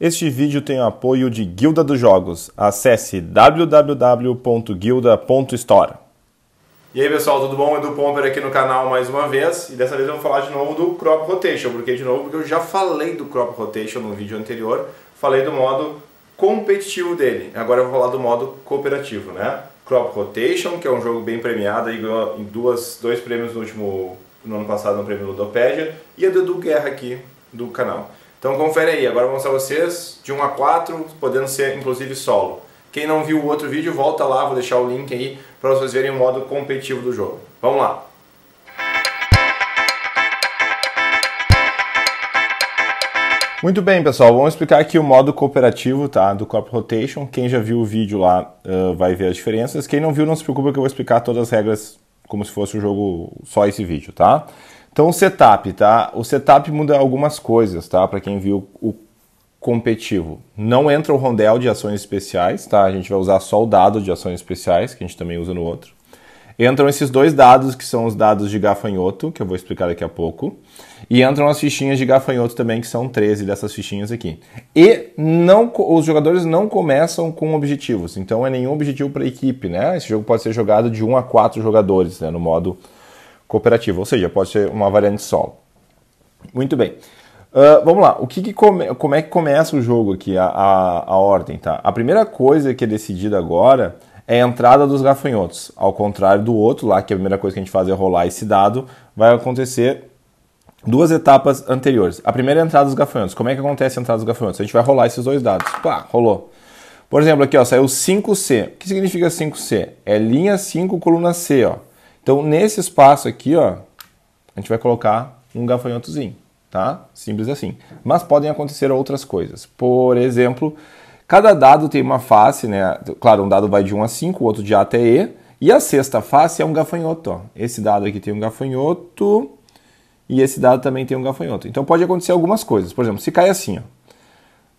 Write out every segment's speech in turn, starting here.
Este vídeo tem o apoio de Guilda dos Jogos. Acesse www.guilda.store. E aí pessoal, tudo bom? Edu Pomper aqui no canal mais uma vez e dessa vez eu vou falar de novo do Crop Rotation, porque de novo porque eu já falei do Crop Rotation no vídeo anterior, falei do modo competitivo dele, agora eu vou falar do modo cooperativo, né? Crop Rotation, que é um jogo bem premiado, ganhou em duas, dois prêmios no último no ano passado, no prêmio Ludopédia, e a do Edu Guerra aqui do canal. Então confere aí, agora vou mostrar vocês de 1 a 4, podendo ser inclusive solo. Quem não viu o outro vídeo, volta lá, vou deixar o link aí para vocês verem o modo competitivo do jogo. Vamos lá! Muito bem, pessoal, vamos explicar aqui o modo cooperativo tá, do Corp Rotation. Quem já viu o vídeo lá uh, vai ver as diferenças. Quem não viu, não se preocupa que eu vou explicar todas as regras como se fosse o um jogo só esse vídeo, tá? Então o setup, tá? O setup muda algumas coisas, tá? Para quem viu o competitivo. Não entra o rondel de ações especiais, tá? A gente vai usar só o dado de ações especiais, que a gente também usa no outro. Entram esses dois dados, que são os dados de gafanhoto, que eu vou explicar daqui a pouco. E entram as fichinhas de gafanhoto também, que são 13 dessas fichinhas aqui. E não, os jogadores não começam com objetivos, então é nenhum objetivo para a equipe, né? Esse jogo pode ser jogado de 1 a 4 jogadores, né? No modo cooperativa, ou seja, pode ser uma variante solo. Muito bem. Uh, vamos lá, o que, que come, como é que começa o jogo aqui, a, a, a, ordem, tá? A primeira coisa que é decidida agora é a entrada dos gafanhotos. Ao contrário do outro lá, que a primeira coisa que a gente faz é rolar esse dado, vai acontecer duas etapas anteriores. A primeira é a entrada dos gafanhotos. Como é que acontece a entrada dos gafanhotos? A gente vai rolar esses dois dados. Pá, rolou. Por exemplo, aqui ó, saiu 5C. O que significa 5C? É linha 5, coluna C, ó. Então, nesse espaço aqui, ó, a gente vai colocar um gafanhotozinho, tá? Simples assim. Mas podem acontecer outras coisas. Por exemplo, cada dado tem uma face, né? Claro, um dado vai de 1 a 5, o outro de A até E. E a sexta face é um gafanhoto, ó. Esse dado aqui tem um gafanhoto e esse dado também tem um gafanhoto. Então pode acontecer algumas coisas. Por exemplo, se cai assim, ó.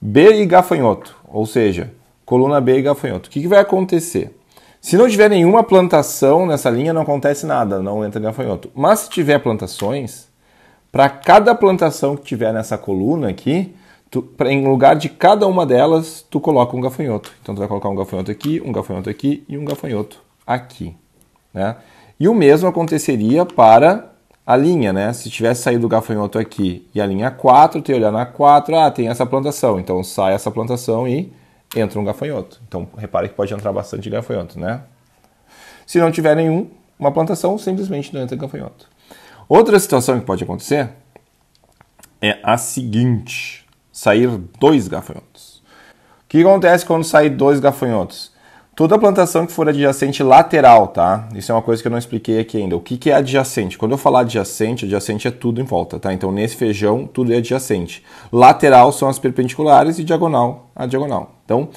B e gafanhoto, ou seja, coluna B e gafanhoto. O que, que vai acontecer? Se não tiver nenhuma plantação nessa linha, não acontece nada, não entra gafanhoto. Mas se tiver plantações, para cada plantação que tiver nessa coluna aqui, tu, pra, em lugar de cada uma delas, tu coloca um gafanhoto. Então tu vai colocar um gafanhoto aqui, um gafanhoto aqui e um gafanhoto aqui. Né? E o mesmo aconteceria para a linha, né? Se tivesse saído o gafanhoto aqui e a linha 4, tu ia olhar na 4, ah, tem essa plantação. Então sai essa plantação e entra um gafanhoto. Então, repare que pode entrar bastante gafanhoto, né? Se não tiver nenhum, uma plantação simplesmente não entra gafanhoto. Outra situação que pode acontecer é a seguinte: sair dois gafanhotos. O que acontece quando sair dois gafanhotos? Toda plantação que for adjacente lateral, tá? Isso é uma coisa que eu não expliquei aqui ainda. O que, que é adjacente? Quando eu falar adjacente, adjacente é tudo em volta, tá? Então nesse feijão, tudo é adjacente. Lateral são as perpendiculares e diagonal a diagonal. Então,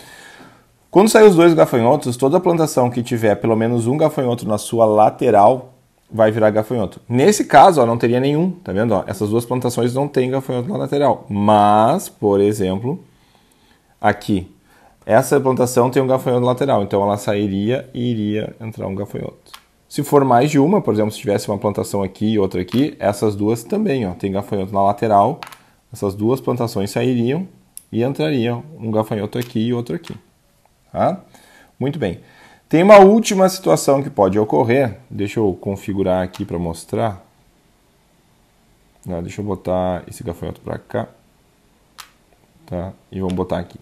quando sair os dois gafanhotos, toda plantação que tiver pelo menos um gafanhoto na sua lateral vai virar gafanhoto. Nesse caso, ó, não teria nenhum, tá vendo? Ó, essas duas plantações não têm gafanhoto na lateral. Mas, por exemplo, aqui essa plantação tem um gafanhoto lateral, então ela sairia e iria entrar um gafanhoto. Se for mais de uma, por exemplo, se tivesse uma plantação aqui e outra aqui, essas duas também, ó, tem gafanhoto na lateral. Essas duas plantações sairiam e entrariam um gafanhoto aqui e outro aqui. Tá? Muito bem. Tem uma última situação que pode ocorrer. Deixa eu configurar aqui para mostrar. Ah, deixa eu botar esse gafanhoto para cá. Tá? E vamos botar aqui.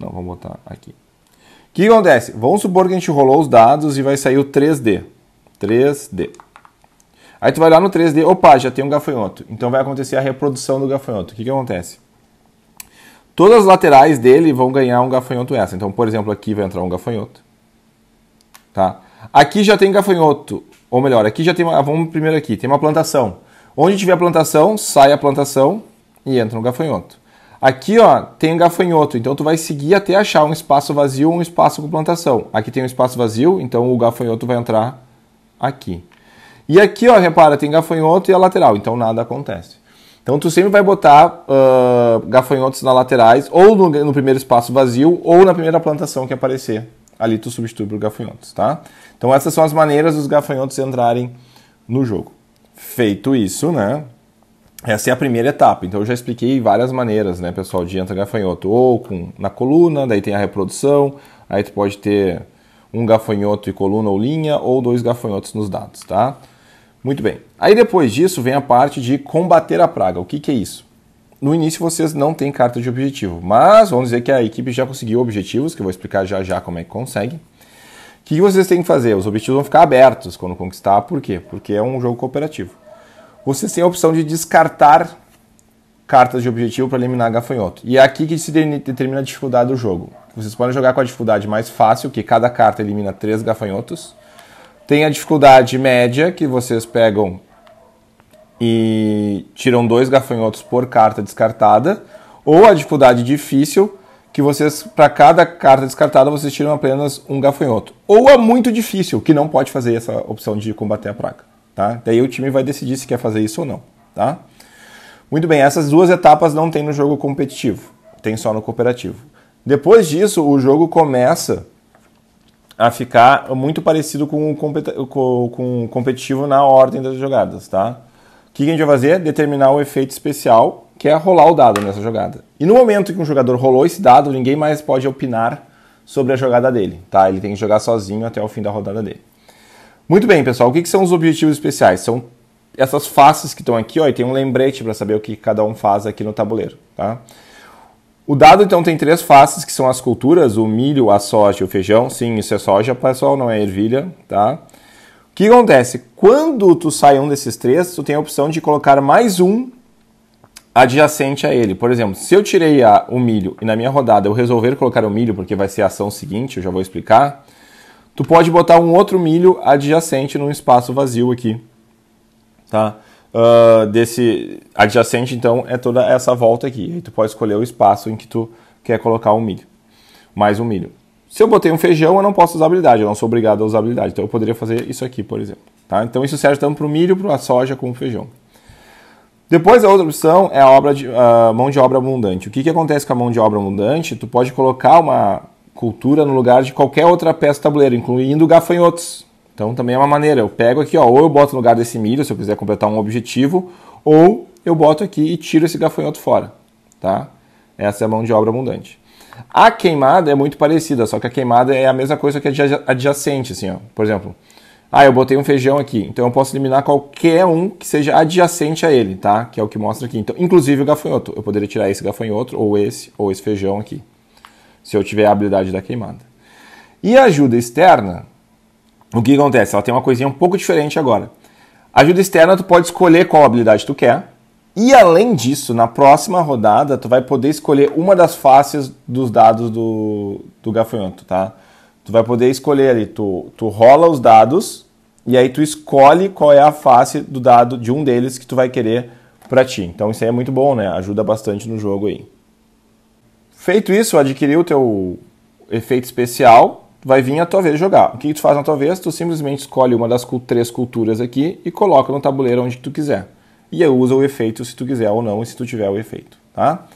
Não, vamos botar aqui. O que acontece? Vamos supor que a gente rolou os dados e vai sair o 3D. 3D. Aí tu vai lá no 3D, opa, já tem um gafanhoto. Então vai acontecer a reprodução do gafanhoto. O que, que acontece? Todas as laterais dele vão ganhar um gafanhoto essa. Então, por exemplo, aqui vai entrar um gafanhoto. Tá? Aqui já tem gafanhoto. Ou melhor, aqui já tem uma. Ah, vamos primeiro aqui, tem uma plantação. Onde tiver plantação, sai a plantação e entra um gafanhoto. Aqui, ó, tem um gafanhoto, então tu vai seguir até achar um espaço vazio ou um espaço com plantação. Aqui tem um espaço vazio, então o gafanhoto vai entrar aqui. E aqui, ó, repara, tem gafanhoto e a lateral, então nada acontece. Então tu sempre vai botar uh, gafanhotos nas laterais, ou no, no, primeiro espaço vazio, ou na primeira plantação que aparecer. Ali tu substitui por gafanhotos, tá? Então essas são as maneiras dos gafanhotos entrarem no jogo. Feito isso, né? Essa é a primeira etapa. Então eu já expliquei várias maneiras, né, pessoal, de entra gafanhoto. Ou com, na coluna, daí tem a reprodução, aí tu pode ter um gafanhoto e coluna ou linha, ou dois gafanhotos nos dados, tá? Muito bem. Aí depois disso vem a parte de combater a praga. O que, que é isso? No início vocês não têm carta de objetivo, mas vamos dizer que a equipe já conseguiu objetivos, que eu vou explicar já já como é que consegue. O que vocês têm que fazer? Os objetivos vão ficar abertos quando conquistar, por quê? Porque é um jogo cooperativo vocês têm a opção de descartar cartas de objetivo para eliminar gafanhoto. E é aqui que se determina a dificuldade do jogo. Vocês podem jogar com a dificuldade mais fácil, que cada carta elimina três gafanhotos. Tem a dificuldade média, que vocês pegam e tiram dois gafanhotos por carta descartada. Ou a dificuldade difícil, que vocês, para cada carta descartada, vocês tiram apenas um gafanhoto. Ou a muito difícil, que não pode fazer essa opção de combater a praga. Tá? Daí o time vai decidir se quer fazer isso ou não. Tá? Muito bem, essas duas etapas não tem no jogo competitivo, tem só no cooperativo. Depois disso, o jogo começa a ficar muito parecido com o, com, com o competitivo na ordem das jogadas, tá? O que a gente vai fazer? Determinar o efeito especial, que é rolar o dado nessa jogada. E no momento que um jogador rolou esse dado, ninguém mais pode opinar sobre a jogada dele, tá? Ele tem que jogar sozinho até o fim da rodada dele. Muito bem, pessoal. O que, que são os objetivos especiais? São essas faces que estão aqui, ó, e tem um lembrete para saber o que cada um faz aqui no tabuleiro, tá? O dado então tem três faces, que são as culturas, o milho, a soja e o feijão. Sim, isso é soja, pessoal, não é ervilha, tá? O que acontece? Quando tu sai um desses três, tu tem a opção de colocar mais um adjacente a ele. Por exemplo, se eu tirei a, o milho e na minha rodada eu resolver colocar o milho, porque vai ser a ação seguinte, eu já vou explicar Tu pode botar um outro milho adjacente num espaço vazio aqui, tá? Uh, desse adjacente, então, é toda essa volta aqui. tu pode escolher o espaço em que tu quer colocar o um milho, mais um milho. Se eu botei um feijão, eu não posso usar habilidade, eu não sou obrigado a usar habilidade. Então eu poderia fazer isso aqui, por exemplo. Tá? Então isso serve tanto para o milho, para a soja, como o feijão. Depois a outra opção é a, de, ah, mão de obra abundante. O que, que acontece com a mão de obra abundante? Tu pode colocar uma, cultura no lugar de qualquer outra peça do tabuleiro, incluindo gafanhotos. Então também é uma maneira. Eu pego aqui, ó, ou eu boto no lugar desse milho, se eu quiser completar um objetivo, ou eu boto aqui e tiro esse gafanhoto fora. Tá? Essa é a mão de obra abundante. A queimada é muito parecida, só que a queimada é a mesma coisa que a adjacente, assim, ó. Por exemplo, ah, eu botei um feijão aqui, então eu posso eliminar qualquer um que seja adjacente a ele, tá? Que é o que mostra aqui. Então, inclusive o gafanhoto. Eu poderia tirar esse gafanhoto, ou esse, ou esse feijão aqui se eu tiver a habilidade da queimada. E a ajuda externa, o que acontece? Ela tem uma coisinha um pouco diferente agora. ajuda externa, tu pode escolher qual habilidade tu quer. E além disso, na próxima rodada, tu vai poder escolher uma das faces dos dados do, do gafanhoto, tá? Tu vai poder escolher ali, tu, tu rola os dados e aí tu escolhe qual é a face do dado de um deles que tu vai querer para ti. Então isso aí é muito bom, né? Ajuda bastante no jogo aí. Feito isso, adquiriu o teu efeito especial, vai vir a tua vez jogar. O que tu faz na tua vez? Tu simplesmente escolhe uma das três culturas aqui e coloca no tabuleiro onde tu quiser. E usa o efeito se tu quiser ou não, se tu tiver o efeito, tá?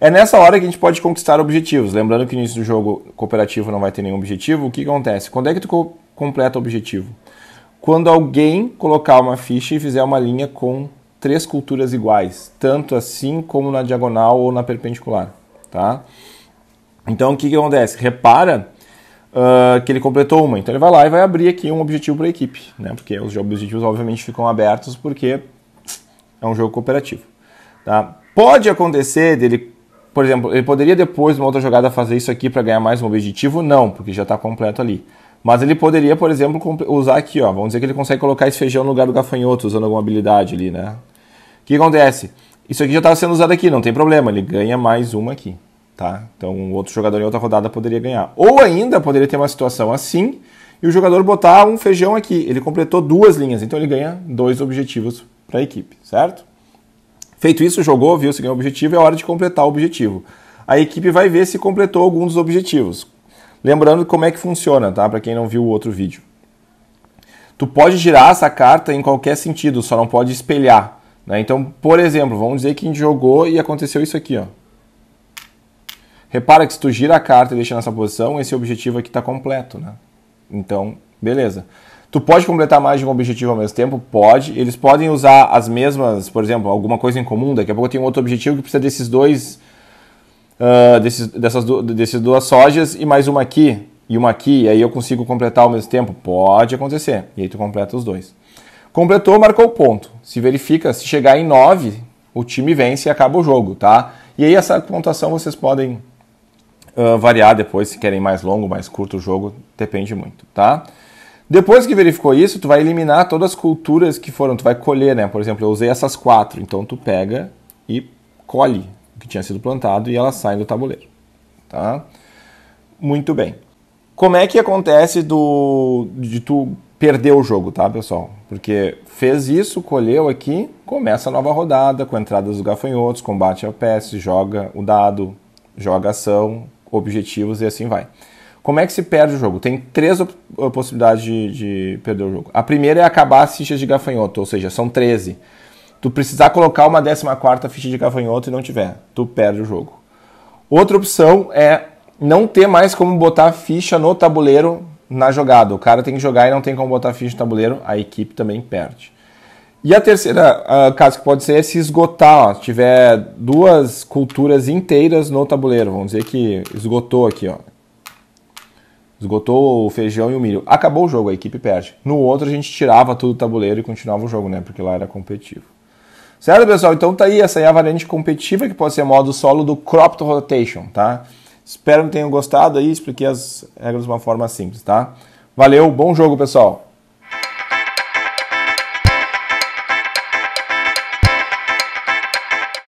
É nessa hora que a gente pode conquistar objetivos. Lembrando que no início do jogo cooperativo não vai ter nenhum objetivo. O que acontece? Quando é que tu co completa o objetivo? Quando alguém colocar uma ficha e fizer uma linha com três culturas iguais, tanto assim como na diagonal ou na perpendicular tá? Então o que, que acontece? Repara uh, que ele completou uma, então ele vai lá e vai abrir aqui um objetivo para a equipe, né? Porque os objetivos obviamente ficam abertos porque é um jogo cooperativo, tá? Pode acontecer dele por exemplo, ele poderia depois, numa outra jogada, fazer isso aqui para ganhar mais um objetivo? Não, porque já está completo ali. Mas ele poderia, por exemplo, usar aqui, ó. Vamos dizer que ele consegue colocar esse feijão no lugar do gafanhoto, usando alguma habilidade ali, né? O que acontece? Isso aqui já estava sendo usado aqui, não tem problema, ele ganha mais uma aqui, tá? Então um outro jogador em outra rodada poderia ganhar. Ou ainda poderia ter uma situação assim e o jogador botar um feijão aqui. Ele completou duas linhas, então ele ganha dois objetivos para a equipe, certo? Feito isso, jogou, viu se ganhou o objetivo, é hora de completar o objetivo. A equipe vai ver se completou algum dos objetivos. Lembrando como é que funciona, tá? Para quem não viu o outro vídeo. Tu pode girar essa carta em qualquer sentido, só não pode espelhar. Né? Então, por exemplo, vamos dizer que a gente jogou e aconteceu isso aqui. Ó. Repara que se tu gira a carta e deixa nessa posição, esse objetivo aqui está completo. Né? Então, beleza. Tu pode completar mais de um objetivo ao mesmo tempo? Pode. Eles podem usar as mesmas, por exemplo, alguma coisa em comum. Daqui a pouco tem um outro objetivo que precisa desses dois, uh, desses, dessas desses duas sojas e mais uma aqui e uma aqui. E aí eu consigo completar ao mesmo tempo? Pode acontecer. E aí tu completa os dois. Completou, marcou o ponto. Se verifica, se chegar em 9, o time vence e acaba o jogo, tá? E aí essa pontuação vocês podem uh, variar depois, se querem mais longo, mais curto o jogo, depende muito, tá? Depois que verificou isso, tu vai eliminar todas as culturas que foram, tu vai colher, né? Por exemplo, eu usei essas quatro, então tu pega e colhe o que tinha sido plantado e elas saem do tabuleiro, tá? Muito bem. Como é que acontece do de tu perder o jogo, tá, pessoal? Porque fez isso, colheu aqui, começa a nova rodada com entradas dos gafanhotos, combate ao PS, joga o dado, joga ação, objetivos e assim vai. Como é que se perde o jogo? Tem três eh, possibilidades de, de perder o jogo. A primeira é acabar as fichas de gafanhoto, ou seja, são 13. Tu precisar colocar uma 14 quarta ficha de gafanhoto e não tiver, tu perde o jogo. Outra opção é não ter mais como botar ficha no tabuleiro na jogada. O cara tem que jogar e não tem como botar ficha no tabuleiro, a equipe também perde. E a terceira uh, caso que pode ser é se esgotar, ó, tiver duas culturas inteiras no tabuleiro, vamos dizer que esgotou aqui, ó. Esgotou o feijão e o milho. Acabou o jogo, a equipe perde. No outro a gente tirava tudo do tabuleiro e continuava o jogo, né? Porque lá era competitivo. Certo, pessoal? Então tá aí, essa é a variante competitiva que pode ser modo solo do crop Rotation, tá? Espero que tenham gostado aí, expliquei as regras de uma forma simples, tá? Valeu, bom jogo, pessoal!